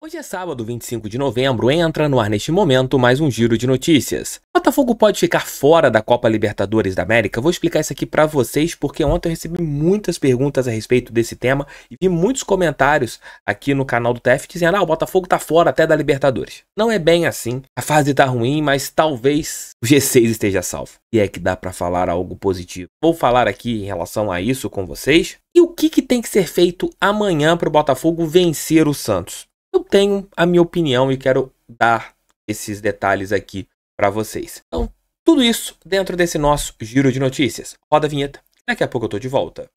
Hoje é sábado, 25 de novembro, entra no ar neste momento mais um giro de notícias. Botafogo pode ficar fora da Copa Libertadores da América? Vou explicar isso aqui para vocês porque ontem eu recebi muitas perguntas a respeito desse tema e vi muitos comentários aqui no canal do TF dizendo: "Ah, o Botafogo tá fora até da Libertadores". Não é bem assim. A fase tá ruim, mas talvez o G6 esteja salvo. E é que dá para falar algo positivo. Vou falar aqui em relação a isso com vocês. E o que, que tem que ser feito amanhã para o Botafogo vencer o Santos? eu tenho a minha opinião e quero dar esses detalhes aqui para vocês. Então, tudo isso dentro desse nosso giro de notícias. Roda a vinheta, daqui a pouco eu tô de volta.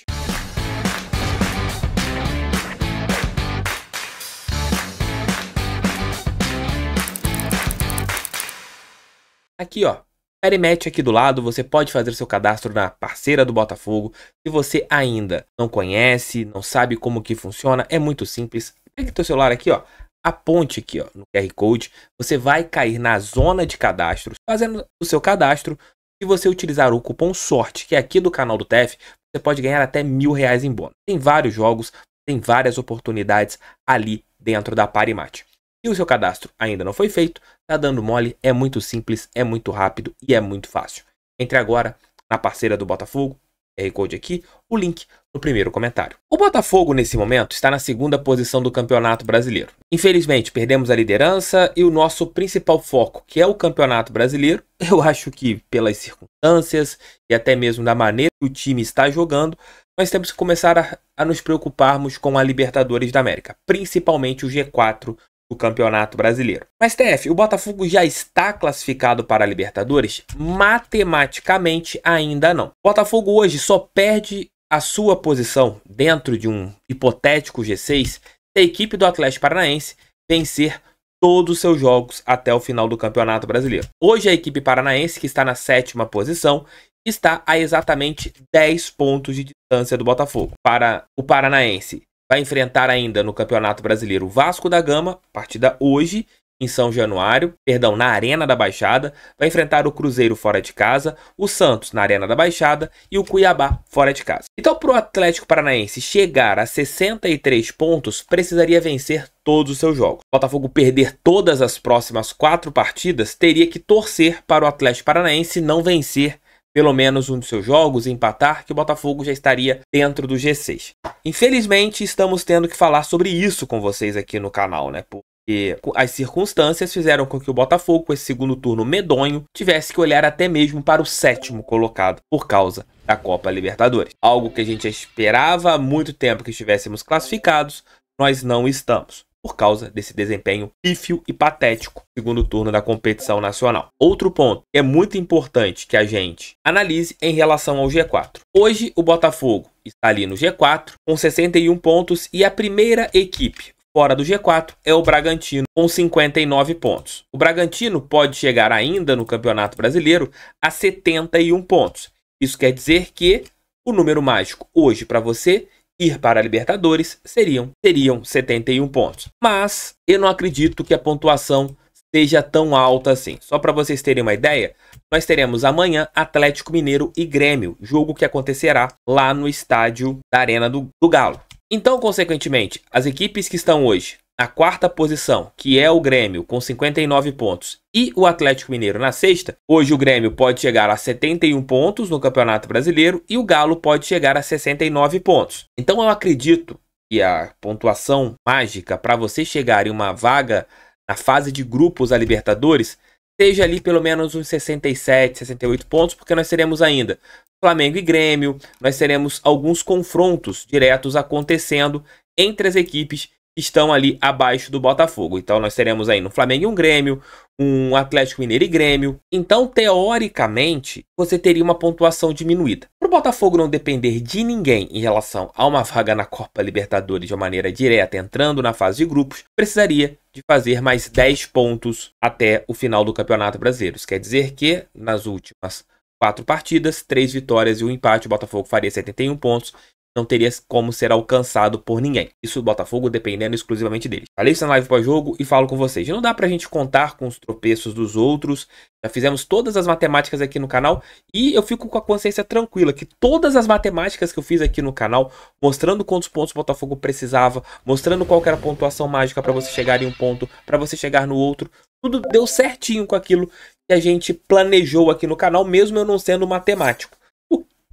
Aqui, ó, Perimatch aqui do lado, você pode fazer seu cadastro na parceira do Botafogo. Se você ainda não conhece, não sabe como que funciona, é muito simples. Clique teu celular aqui, ó. Aponte aqui ó, no QR Code, você vai cair na zona de cadastro. Fazendo o seu cadastro, se você utilizar o cupom SORTE, que é aqui do canal do TEF, você pode ganhar até mil reais em bônus. Tem vários jogos, tem várias oportunidades ali dentro da Parimate. E o seu cadastro ainda não foi feito, tá dando mole, é muito simples, é muito rápido e é muito fácil. Entre agora na parceira do Botafogo, QR Code aqui, o link no primeiro comentário. O Botafogo, nesse momento, está na segunda posição do Campeonato Brasileiro. Infelizmente, perdemos a liderança e o nosso principal foco, que é o Campeonato Brasileiro, eu acho que pelas circunstâncias e até mesmo da maneira que o time está jogando, nós temos que começar a, a nos preocuparmos com a Libertadores da América, principalmente o G4 do Campeonato Brasileiro. Mas, TF, o Botafogo já está classificado para a Libertadores? Matematicamente, ainda não. O Botafogo hoje só perde a sua posição dentro de um hipotético G6 se a equipe do Atlético Paranaense vencer todos os seus jogos até o final do Campeonato Brasileiro. Hoje a equipe paranaense, que está na sétima posição, está a exatamente 10 pontos de distância do Botafogo. Para o paranaense, vai enfrentar ainda no Campeonato Brasileiro o Vasco da Gama, partida hoje em São Januário, perdão, na Arena da Baixada, vai enfrentar o Cruzeiro fora de casa, o Santos na Arena da Baixada e o Cuiabá fora de casa. Então, para o Atlético Paranaense chegar a 63 pontos, precisaria vencer todos os seus jogos. O Botafogo perder todas as próximas quatro partidas, teria que torcer para o Atlético Paranaense não vencer pelo menos um de seus jogos e empatar, que o Botafogo já estaria dentro do G6. Infelizmente, estamos tendo que falar sobre isso com vocês aqui no canal, né? Porque as circunstâncias fizeram com que o Botafogo, com esse segundo turno medonho, tivesse que olhar até mesmo para o sétimo colocado por causa da Copa Libertadores. Algo que a gente esperava há muito tempo que estivéssemos classificados, nós não estamos por causa desse desempenho pífio e patético segundo turno da competição nacional. Outro ponto que é muito importante que a gente analise em relação ao G4. Hoje o Botafogo está ali no G4 com 61 pontos e a primeira equipe fora do G4 é o Bragantino com 59 pontos. O Bragantino pode chegar ainda no Campeonato Brasileiro a 71 pontos. Isso quer dizer que o número mágico hoje para você ir para a Libertadores seriam seriam 71 pontos. Mas eu não acredito que a pontuação seja tão alta assim. Só para vocês terem uma ideia, nós teremos amanhã Atlético Mineiro e Grêmio, jogo que acontecerá lá no estádio da Arena do, do Galo. Então, consequentemente, as equipes que estão hoje na quarta posição, que é o Grêmio, com 59 pontos, e o Atlético Mineiro na sexta, hoje o Grêmio pode chegar a 71 pontos no Campeonato Brasileiro e o Galo pode chegar a 69 pontos. Então eu acredito que a pontuação mágica para você chegar em uma vaga na fase de grupos a Libertadores seja ali pelo menos uns 67, 68 pontos, porque nós teremos ainda Flamengo e Grêmio, nós teremos alguns confrontos diretos acontecendo entre as equipes estão ali abaixo do Botafogo. Então nós teremos aí no Flamengo um Grêmio, um Atlético Mineiro e Grêmio. Então, teoricamente, você teria uma pontuação diminuída. Para o Botafogo não depender de ninguém em relação a uma vaga na Copa Libertadores de uma maneira direta, entrando na fase de grupos, precisaria de fazer mais 10 pontos até o final do Campeonato Brasileiro. Isso quer dizer que, nas últimas quatro partidas, três vitórias e um empate, o Botafogo faria 71 pontos não teria como ser alcançado por ninguém. Isso o Botafogo dependendo exclusivamente deles. Falei isso na live pós-jogo e falo com vocês. Não dá pra gente contar com os tropeços dos outros. Já fizemos todas as matemáticas aqui no canal e eu fico com a consciência tranquila que todas as matemáticas que eu fiz aqui no canal, mostrando quantos pontos o Botafogo precisava, mostrando qual era a pontuação mágica para você chegar em um ponto, para você chegar no outro, tudo deu certinho com aquilo que a gente planejou aqui no canal, mesmo eu não sendo matemático.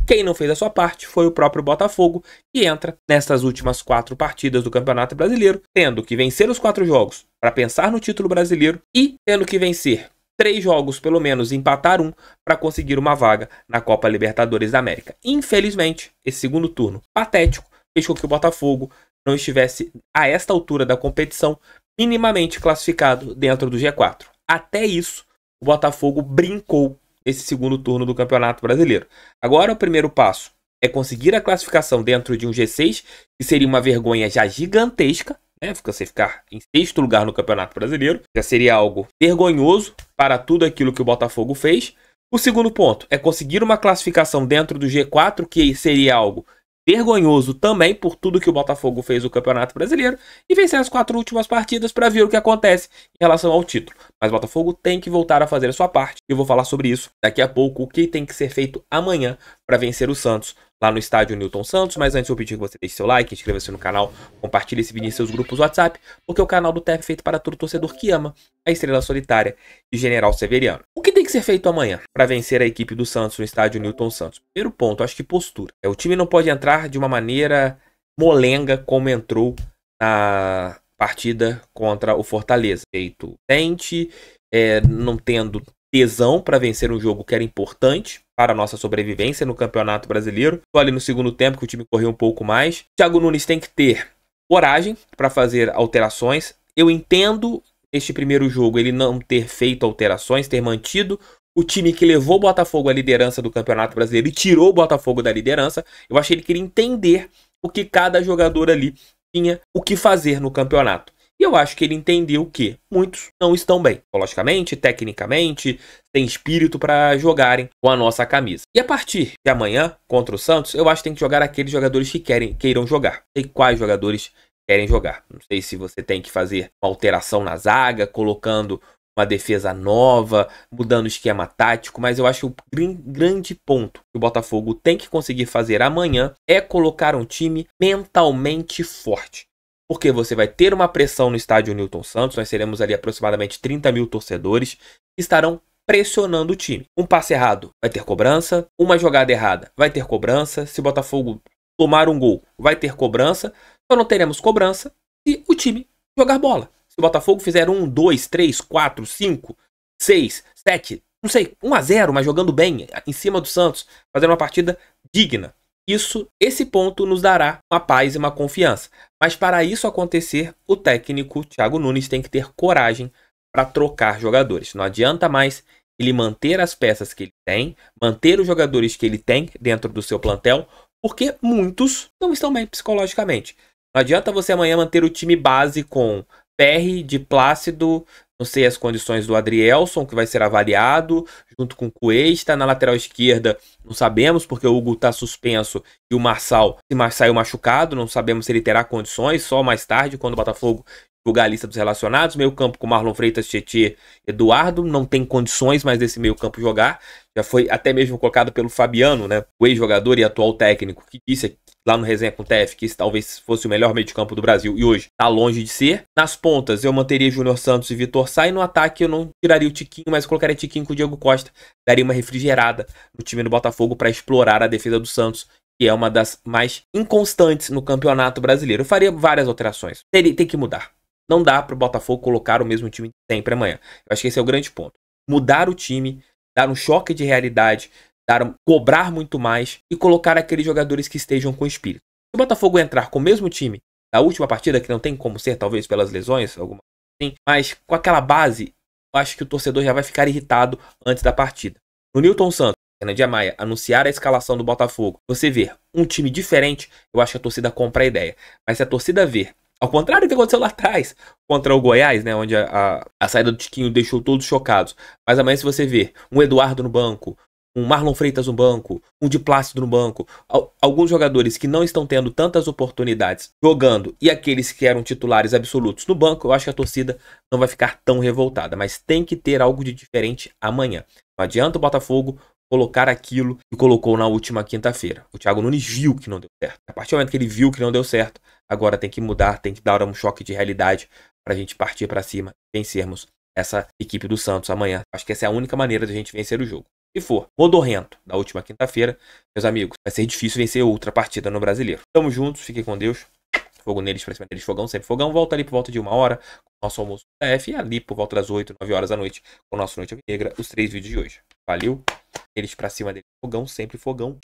Quem não fez a sua parte foi o próprio Botafogo, que entra nestas últimas quatro partidas do Campeonato Brasileiro, tendo que vencer os quatro jogos para pensar no título brasileiro e tendo que vencer três jogos, pelo menos, empatar um para conseguir uma vaga na Copa Libertadores da América. Infelizmente, esse segundo turno patético fez com que o Botafogo não estivesse a esta altura da competição minimamente classificado dentro do G4. Até isso, o Botafogo brincou esse segundo turno do Campeonato Brasileiro. Agora o primeiro passo é conseguir a classificação dentro de um G6, que seria uma vergonha já gigantesca, né? Você ficar em sexto lugar no Campeonato Brasileiro já seria algo vergonhoso para tudo aquilo que o Botafogo fez. O segundo ponto é conseguir uma classificação dentro do G4, que seria algo vergonhoso também por tudo que o Botafogo fez no Campeonato Brasileiro e vencer as quatro últimas partidas para ver o que acontece em relação ao título. Mas o Botafogo tem que voltar a fazer a sua parte e eu vou falar sobre isso daqui a pouco, o que tem que ser feito amanhã para vencer o Santos lá no estádio Newton Santos. Mas antes eu pedir que você deixe seu like, inscreva-se no canal, compartilhe esse vídeo em seus grupos WhatsApp, porque o canal do TEP é feito para todo torcedor que ama a estrela solitária de General Severiano. O que tem que ser feito amanhã para vencer a equipe do Santos no estádio Newton Santos? Primeiro ponto, acho que postura. É, o time não pode entrar de uma maneira molenga como entrou na partida contra o Fortaleza. Feito tente, é, não tendo tesão para vencer um jogo que era importante para a nossa sobrevivência no Campeonato Brasileiro. Estou ali no segundo tempo que o time correu um pouco mais. Thiago Nunes tem que ter coragem para fazer alterações. Eu entendo este primeiro jogo ele não ter feito alterações, ter mantido o time que levou o Botafogo à liderança do Campeonato Brasileiro e tirou o Botafogo da liderança. Eu achei que ele queria entender o que cada jogador ali tinha o que fazer no campeonato. E eu acho que ele entendeu que muitos não estão bem, psicologicamente, tecnicamente, tem espírito para jogarem com a nossa camisa. E a partir de amanhã, contra o Santos, eu acho que tem que jogar aqueles jogadores que querem, queiram jogar. Sei quais jogadores querem jogar. Não sei se você tem que fazer uma alteração na zaga, colocando uma defesa nova, mudando o esquema tático, mas eu acho que o grande ponto que o Botafogo tem que conseguir fazer amanhã é colocar um time mentalmente forte porque você vai ter uma pressão no estádio Newton Santos, nós teremos ali aproximadamente 30 mil torcedores que estarão pressionando o time. Um passe errado vai ter cobrança, uma jogada errada vai ter cobrança, se Botafogo tomar um gol vai ter cobrança, só não teremos cobrança se o time jogar bola. Se o Botafogo fizer um, dois, três, quatro, cinco, seis, sete, não sei, um a zero mas jogando bem em cima do Santos, fazendo uma partida digna. Isso, esse ponto nos dará uma paz e uma confiança. Mas para isso acontecer, o técnico Thiago Nunes tem que ter coragem para trocar jogadores. Não adianta mais ele manter as peças que ele tem, manter os jogadores que ele tem dentro do seu plantel, porque muitos não estão bem psicologicamente. Não adianta você amanhã manter o time base com PR de Plácido, não sei as condições do Adrielson, que vai ser avaliado, junto com o Cuesta. Na lateral esquerda, não sabemos, porque o Hugo está suspenso e o Marçal saiu machucado. Não sabemos se ele terá condições, só mais tarde, quando o Botafogo divulgar a lista dos relacionados. Meio campo com Marlon Freitas, Tietê, Eduardo. Não tem condições mais desse meio campo jogar. Já foi até mesmo colocado pelo Fabiano, né? o ex-jogador e atual técnico, que disse lá no Resenha com o TF, que talvez fosse o melhor meio de campo do Brasil e hoje tá longe de ser. Nas pontas, eu manteria Júnior Santos e Vitor Sá. E no ataque, eu não tiraria o Tiquinho, mas colocaria Tiquinho com o Diego Costa. Daria uma refrigerada no time do Botafogo para explorar a defesa do Santos que é uma das mais inconstantes no campeonato brasileiro. Eu faria várias alterações. Ele tem que mudar. Não dá para o Botafogo colocar o mesmo time sempre amanhã. Eu acho que esse é o grande ponto. Mudar o time, dar um choque de realidade, dar, cobrar muito mais e colocar aqueles jogadores que estejam com espírito. Se o Botafogo entrar com o mesmo time da última partida, que não tem como ser, talvez pelas lesões, alguma assim, mas com aquela base, eu acho que o torcedor já vai ficar irritado antes da partida. No Newton Santos, Fernandia Maia anunciar a escalação do Botafogo, você ver um time diferente, eu acho que a torcida compra a ideia. Mas se a torcida ver, ao contrário do que aconteceu lá atrás, contra o Goiás, né, onde a, a, a saída do Tiquinho deixou todos chocados, mas amanhã se você ver um Eduardo no banco, um Marlon Freitas no banco, um de Plácido no banco, alguns jogadores que não estão tendo tantas oportunidades jogando e aqueles que eram titulares absolutos no banco, eu acho que a torcida não vai ficar tão revoltada, mas tem que ter algo de diferente amanhã. Não adianta o Botafogo colocar aquilo que colocou na última quinta-feira. O Thiago Nunes viu que não deu certo. A partir do momento que ele viu que não deu certo, agora tem que mudar, tem que dar um choque de realidade para a gente partir para cima e vencermos essa equipe do Santos amanhã. Acho que essa é a única maneira de a gente vencer o jogo e for modorrento na última quinta-feira, meus amigos, vai ser difícil vencer outra partida no brasileiro. Tamo juntos, fiquem com Deus. Fogo neles, pra cima deles, fogão, sempre fogão. Volta ali por volta de uma hora com o nosso almoço da F e ali por volta das 8, 9 horas da noite com o nosso Noite Negra, os três vídeos de hoje. Valeu! Eles pra cima deles, fogão, sempre fogão.